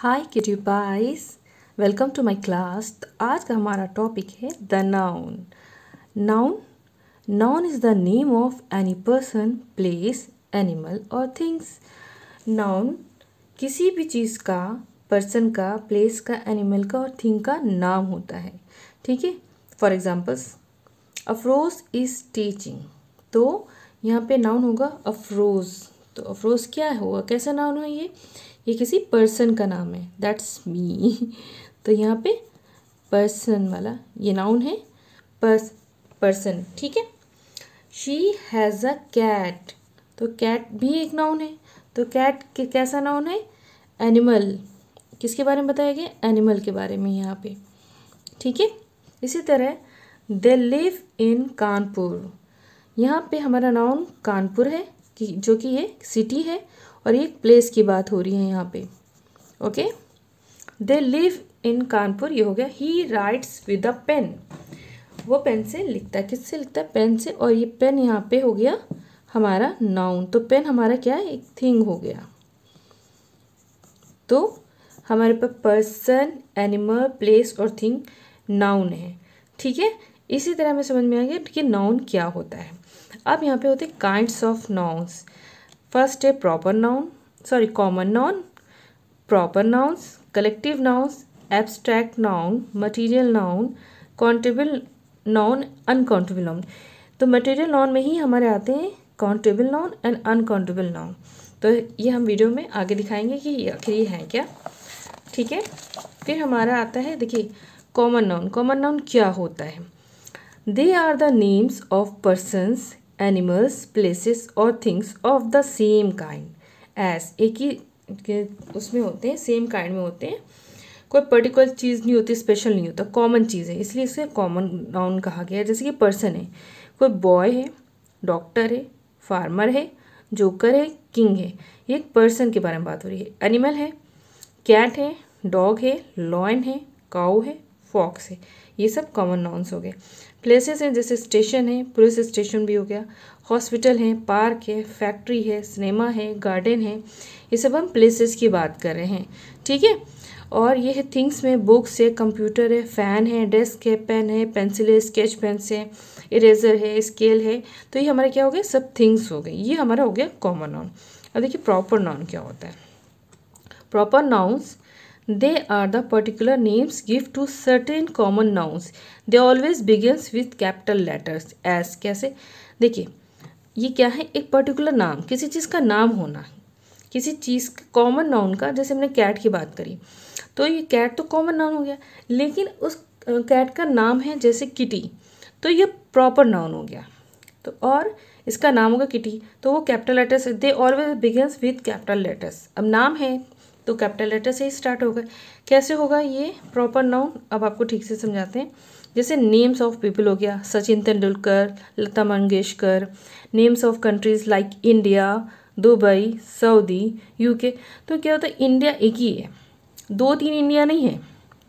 Hi kid you bias welcome to my class आज का हमारा टॉपिक है the noun noun noun is the name of any person place animal और things noun किसी भी चीज़ का पर्सन का प्लेस का एनिमल का और थिंग का नाम होता है ठीक है for examples Afroz is teaching तो यहाँ पे नाउन होगा अफरोज़ तो अफरोज़ क्या होगा कैसा नाउन है ये ये किसी पर्सन का नाम है दैट्स मी तो यहाँ पे पर्सन वाला ये नाउन है पर्स पर्सन ठीक है शी हैज़ अ कैट तो कैट भी एक नाउन है तो कैट कैसा नाउन है एनिमल किसके बारे में बताया गया एनिमल के बारे में यहाँ पे ठीक है इसी तरह दे लिव इन कानपुर यहाँ पे हमारा नाउन कानपुर है कि जो कि ये सिटी है और ये प्लेस की बात हो रही है यहाँ पे okay they live in Kanpur ये हो गया he writes with a pen वो पेन से लिखता है किससे लिखता है पेन से और ये पेन यहाँ पे हो गया हमारा नाउन तो पेन हमारा क्या है एक थिंग हो गया तो हमारे पास पर्सन एनिमल प्लेस और थिंग नाउन है ठीक है इसी तरह हमें समझ में आ गया कि नाउन क्या होता है अब यहाँ पे होते हैं काइंड्स ऑफ नाउन्स फर्स्ट है proper noun sorry common noun proper nouns collective nouns abstract noun material noun countable noun uncountable noun तो मटेरियल नॉन में ही हमारे आते हैं countable noun and uncountable noun तो ये हम वीडियो में आगे दिखाएंगे कि आखिर ये हैं क्या ठीक है फिर हमारा आता है देखिए कॉमन नाउन कॉमन नाउन क्या होता है they are the names of persons animals places और things of the same kind as एक ही के उसमें होते हैं सेम काइंड में होते हैं कोई पर्टिकुलर चीज़ नहीं होती स्पेशल नहीं होता कॉमन चीज़ है इसलिए इसे कॉमन नाउन कहा गया है जैसे कि पर्सन है कोई बॉय है डॉक्टर है फार्मर है जोकर है किंग है ये एक पर्सन के बारे में बात हो रही है एनिमल है कैट है डॉग है लॉयन है काऊ है फॉक्स है ये सब कॉमन नाउंस हो गए प्लेसेस हैं जैसे स्टेशन है पुलिस स्टेशन भी हो गया हॉस्पिटल है पार्क है फैक्ट्री है सिनेमा है गार्डन है ये सब हम प्लेसेस की बात कर रहे हैं ठीक है और ये है थिंग्स में बुक्स है कंप्यूटर है फ़ैन है डेस्क है पेन है पेंसिल है स्केच पेन्स है इरेजर है स्केल है तो ये हमारा क्या हो गया सब थिंग्स हो गए ये हमारा हो गया कॉमन नाउन अब देखिए प्रॉपर नाउन क्या होता है proper nouns They are the particular names given to certain common nouns. They always begins with capital letters. As कैसे देखिए ये क्या है एक पर्टिकुलर नाम किसी चीज़ का नाम होना किसी चीज़ का कॉमन नाउन का जैसे हमने कैट की बात करी तो ये कैट तो कॉमन नाउन हो गया लेकिन उस कैट का नाम है जैसे किटी तो ये प्रॉपर नाउन हो गया तो और इसका नाम होगा किटी तो वो capital letters they always begins with capital letters अब नाम है तो कैपिटल लेटर से ही स्टार्ट होगा कैसे होगा ये प्रॉपर नाउन अब आपको ठीक से समझाते हैं जैसे नेम्स ऑफ पीपल हो गया Sachin Tendulkar Lata Mangeshkar names of countries like India Dubai Saudi UK तो क्या होता है इंडिया एक ही है दो तीन इंडिया नहीं है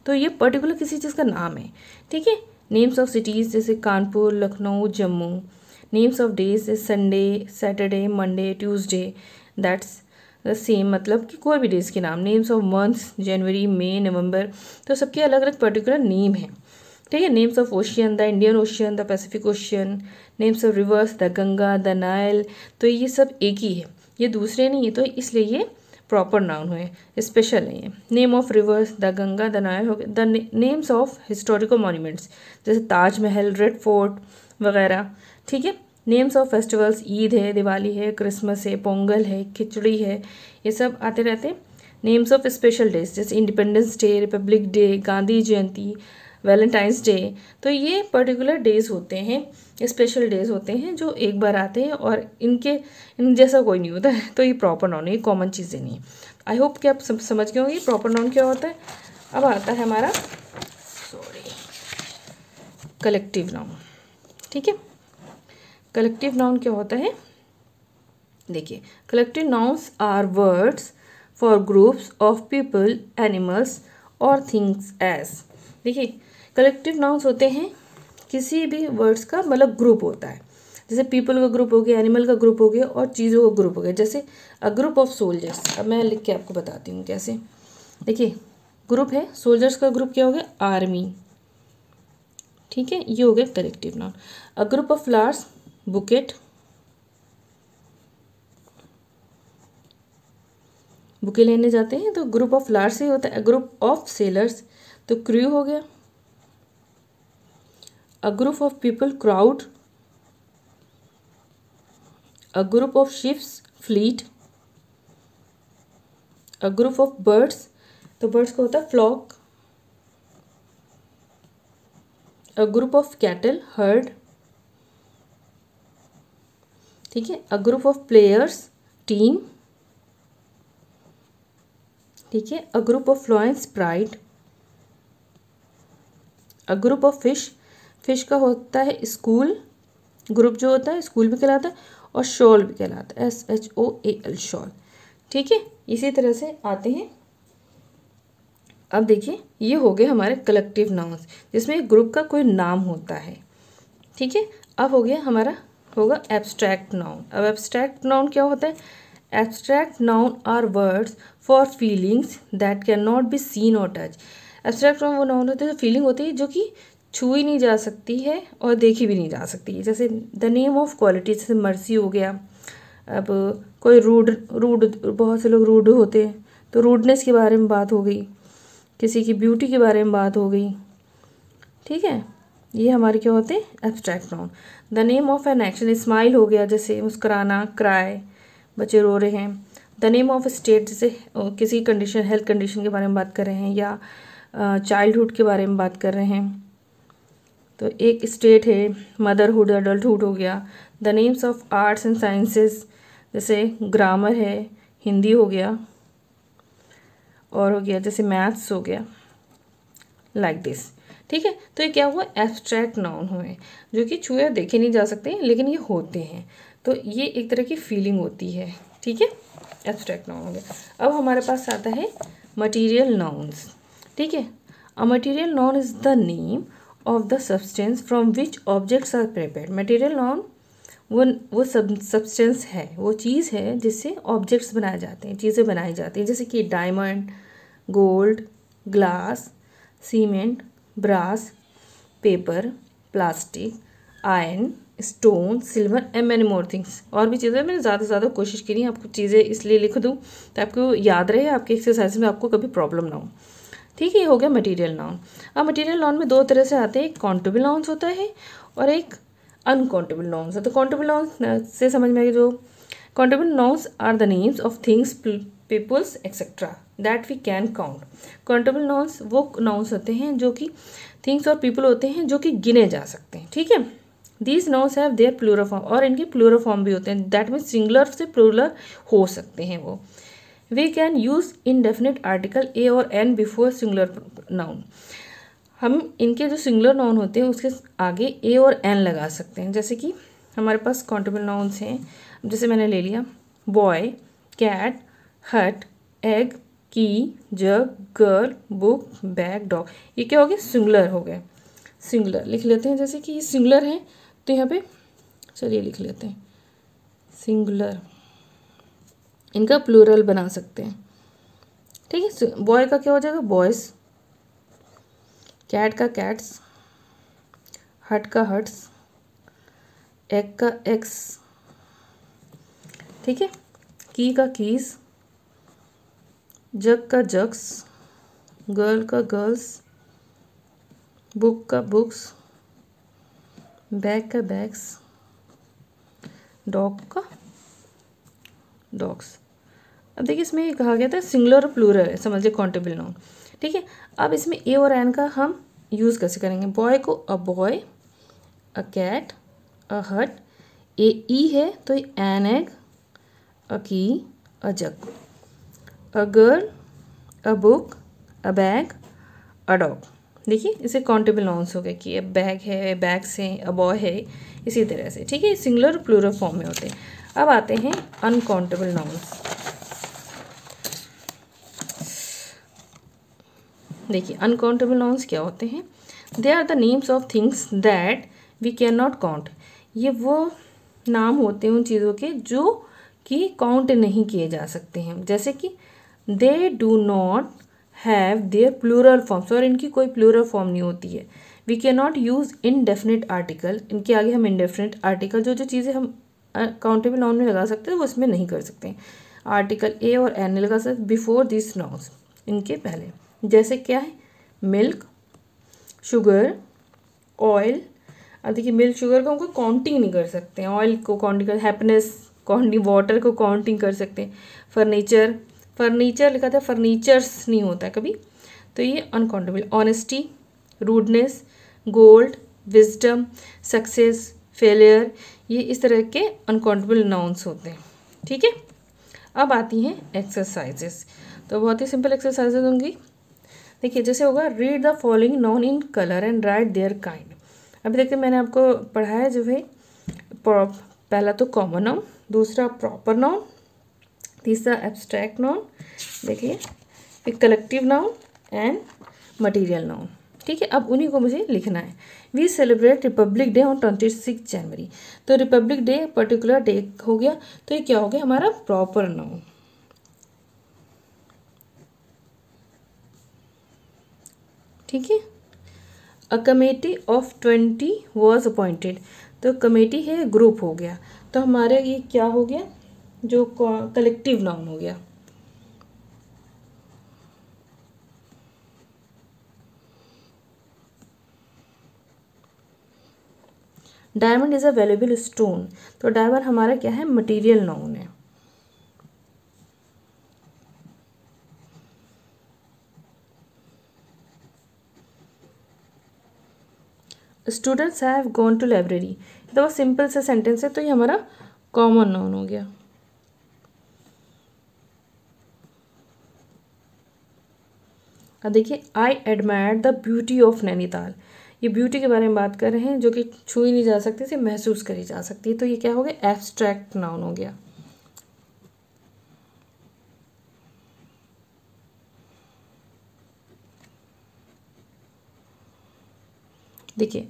तो ये पर्टिकुलर किसी चीज़ का नाम है ठीक है नेम्स ऑफ सिटीज़ जैसे Kanpur Lucknow Jammu names of days Sunday Saturday Monday Tuesday that's same मतलब कि कोई भी डेज़ के नाम names of months January May November तो सबके अलग अलग पर्टिकुलर नेम हैं ठीक है names of ocean the Indian Ocean the Pacific Ocean names of rivers the Ganga the Nile तो ये सब एक ही है ये दूसरे नहीं है तो इसलिए ये प्रॉपर नाउन हुए स्पेशल नहीं है name of rivers the Ganga the Nile हो गया the names of historical monuments जैसे ताजमहल रेड फोर्ट वगैरह ठीक है नेम्स ऑफ फेस्टिवल्स ईद है दिवाली है क्रिसमस है पोंगल है खिचड़ी है ये सब आते रहते हैं नेम्स ऑफ स्पेशल डेज जैसे Independence Day Republic Day Gandhi Jayanti Valentine's Day तो ये पर्टिकुलर डेज होते हैं स्पेशल डेज होते हैं जो एक बार आते हैं और इनके इन जैसा कोई नहीं होता है तो ये प्रॉपर नाउन ये कॉमन चीज़ें नहीं है आई होप कि आप सब समझ गए होंगे प्रॉपर नाउन क्या होता है अब आता है हमारा सॉरी कलेक्टिव नाउन ठीक है कलेक्टिव नाउन क्या होता है देखिए collective nouns are words for groups of people animals और थिंग्स एज देखिए कलेक्टिव नाउन्स होते हैं किसी भी वर्ड्स का मतलब ग्रुप होता है जैसे पीपल का ग्रुप हो गया एनिमल का ग्रुप हो गया और चीज़ों का ग्रुप हो गया जैसे अ ग्रुप ऑफ सोल्जर्स अब मैं लिख के आपको बताती हूँ कैसे देखिए ग्रुप है सोल्जर्स का ग्रुप क्या हो गया आर्मी ठीक है ये हो गया collective noun a group of flowers bouquet bouquet लेने जाते हैं तो ग्रुप ऑफ लार्ज से होता है ग्रुप ऑफ सेलर्स तो क्रू हो गया a group of people crowd a group of ships fleet a group of birds तो बर्ड्स का होता है flock a group of cattle herd ठीक है a group of players team ठीक है a group of lions pride a group of fish fish का होता है स्कूल ग्रुप जो होता है स्कूल भी कहलाता है और शॉल भी कहलाता है S H O A L shoal ठीक है इसी तरह से आते हैं अब देखिए ये हो गए हमारे कलेक्टिव नाउंस जिसमें ग्रुप का कोई नाम होता है ठीक है अब हो गया हमारा होगा एब्स्ट्रैक्ट नाउन अब एब्स्ट्रैक्ट नाउन क्या होता है abstract noun are words for feelings that can not be seen और टच एब्स्ट्रैक्ट नाउन वो नाउन होते हैं जो फीलिंग होती है जो कि छू ही नहीं जा सकती है और देखी भी नहीं जा सकती है जैसे द नेम ऑफ क्वालिटी जैसे मर्सी हो गया अब कोई रूड रूड बहुत से लोग रूड होते हैं तो रूडनेस के बारे में बात हो गई किसी की ब्यूटी के बारे में बात हो गई ठीक है ये हमारे क्या होते हैं abstract noun the name of an action smile हो गया जैसे मुस्कराना क्राई बच्चे रो रहे हैं द नेम ऑफ स्टेट जैसे किसी कंडीशन हेल्थ कंडीशन के बारे में बात कर रहे हैं या चाइल्डहुड के बारे में बात कर रहे हैं तो एक स्टेट है मदरहुड अडल्टहुड हो गया the names of arts and sciences जैसे ग्रामर है हिंदी हो गया और हो गया जैसे मैथ्स हो गया लाइक like दिस ठीक है तो ये क्या हुआ एब्स्ट्रैक्ट नाउन हुए जो कि छुए देखे नहीं जा सकते हैं लेकिन ये होते हैं तो ये एक तरह की फीलिंग होती है ठीक है एब्स्ट्रैक्ट नाउन हो गया अब हमारे पास आता है मटीरियल नाउन्स ठीक है a material noun is the name of the substance from which objects are prepare material noun वो वो सब सब्सटेंस है वो चीज़ है जिससे ऑब्जेक्ट्स बनाए जाते हैं चीज़ें बनाई जाती हैं जैसे कि diamond gold glass cement brass paper plastic iron stone silver and many more things और भी चीज़ें मैंने ज़्यादा से ज़्यादा कोशिश करी आपको चीज़ें इसलिए लिख दूँ तो आपको याद रहे आपकी एक्सरसाइज में आपको कभी प्रॉब्लम ना हो ठीक है ये हो गया मटेरियल नाउन अब मटेरियल नाउन में दो तरह से आते हैं एक कॉन्टेबल नाउन्स होता है और एक अनकाउंटेबल नाउन्स तो काउंटेबल नाउन्स से समझ में आएगी जो countable nouns are the names of things peoples etcetera that we can count countable nouns वो नाउन्स होते हैं जो कि थिंग्स और पीपल होते हैं जो कि गिने जा सकते हैं ठीक है these nouns have their plural form और इनके प्लूरल फॉर्म भी होते हैं दैट मीन सिंगुलर से प्लूरल हो सकते हैं वो we can use indefinite article a और एन बिफोर सिंगुलर नाउन हम इनके जो सिंगुलर नाउन होते हैं उसके आगे ए और एन लगा सकते हैं जैसे कि हमारे पास काउंटेबल नाउन्स हैं जैसे मैंने ले लिया boy cat hut egg key jug girl book bag dog ये क्या हो गया सिंगुलर हो गए सिंगुलर लिख लेते हैं जैसे कि ये सिंगुलर है तो यहाँ पे चलिए लिख लेते हैं सिंगुलर इनका प्लूरल बना सकते हैं ठीक है बॉय का क्या हो जाएगा बॉयस कैट का कैट्स हट का हट्स एग का एक्स ठीक है की का कीज़ जग का जग्स गर्ल का गर्ल्स बुक का बुक्स बैग का बैग्स डॉग का डॉग्स अब देखिए इसमें ये कहा गया था सिंगलर और प्लूरल है समझिए कॉन्टेबल नाउन ठीक है अब इसमें ए और एन का हम यूज़ कैसे करेंगे बॉय को अ बॉय अ कैट अ हट ए ई है तो N egg a key a jug a girl a book a bag a dog देखिए इसे काउंटेबल नॉन्स हो गए कि अ बैग है बैग्स हैं अ बॉय है इसी तरह से ठीक है सिंगुलर प्लूरल फॉर्म में होते हैं अब आते हैं अनकाउंटेबल नॉन्स देखिए अनकाउंटेबल नॉन्स क्या होते हैं they are the names of things that we can not count ये वो नाम होते हैं उन चीज़ों के जो कि काउंट नहीं किए जा सकते हैं जैसे कि they do not have their plural forms और इनकी कोई प्लूरल फॉर्म नहीं होती है we can not use indefinite article इनके आगे हम इनडेफिनेट आर्टिकल जो जो चीज़ें हम काउंटेबल नाउन में लगा सकते हैं वो इसमें नहीं कर सकते आर्टिकल ए और एन ने लगा सकते बिफोर दिस नाउन्स इनके पहले जैसे क्या है मिल्क शुगर ऑयल अब देखिए मिल्क शुगर को कोई काउंटिंग नहीं कर सकते ऑयल को काउंटिंग कर हैप्पीनेस काउंटिंग वाटर को काउंटिंग कर सकते हैं फर्नीचर फर्नीचर लिखा था फर्नीचर्स नहीं होता है कभी तो ये uncountable honesty rudeness gold wisdom success failure ये इस तरह के अनकाउंटेबल नाउंस होते हैं ठीक है अब आती हैं एक्सरसाइजेस तो बहुत ही सिंपल एक्सरसाइजेज होंगी देखिए जैसे होगा read the following noun in colour and write their kind अभी देखते मैंने आपको पढ़ाया जो है पहला तो कॉमन नाउन दूसरा प्रॉपर नाउन तीसरा एब्स्ट्रैक्ट नाउन देखिए फिर collective noun and material noun ठीक है अब उन्हीं को मुझे लिखना है we celebrate Republic Day on twenty six January तो रिपब्लिक डे पर्टिकुलर डे हो गया तो ये क्या हो गया हमारा प्रॉपर नाउन ठीक है a committee of twenty was appointed तो कमेटी है ग्रुप हो गया तो हमारे ये क्या हो गया जो कलेक्टिव नाउन हो गया diamond is a valuable stone तो डायमंड हमारा क्या है मटेरियल नाउन है students have gone to library तो वो सिंपल से सेंटेंस है तो ये हमारा कॉमन नाउन हो गया अब देखिए I admire the beauty of Nainital ये ब्यूटी के बारे में बात कर रहे हैं जो कि छूई नहीं जा सकती सिर्फ महसूस करी जा सकती है तो ये क्या हो गया एब्स्ट्रैक्ट नाउन हो गया देखिए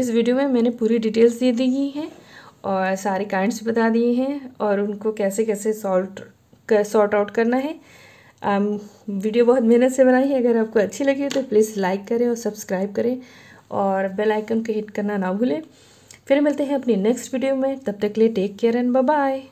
इस वीडियो में मैंने पूरी डिटेल्स दे दी हैं और सारे काइंड्स बता दिए हैं और उनको कैसे कैसे सॉल्ट सॉर्ट आउट करना है Um, वीडियो बहुत मेहनत से बनाई है अगर आपको अच्छी लगी हो तो प्लीज़ लाइक करें और सब्सक्राइब करें और बेल आइकन को हिट करना ना भूलें फिर मिलते हैं अपनी नेक्स्ट वीडियो में तब तक के लिए टेक केयर एंड बाय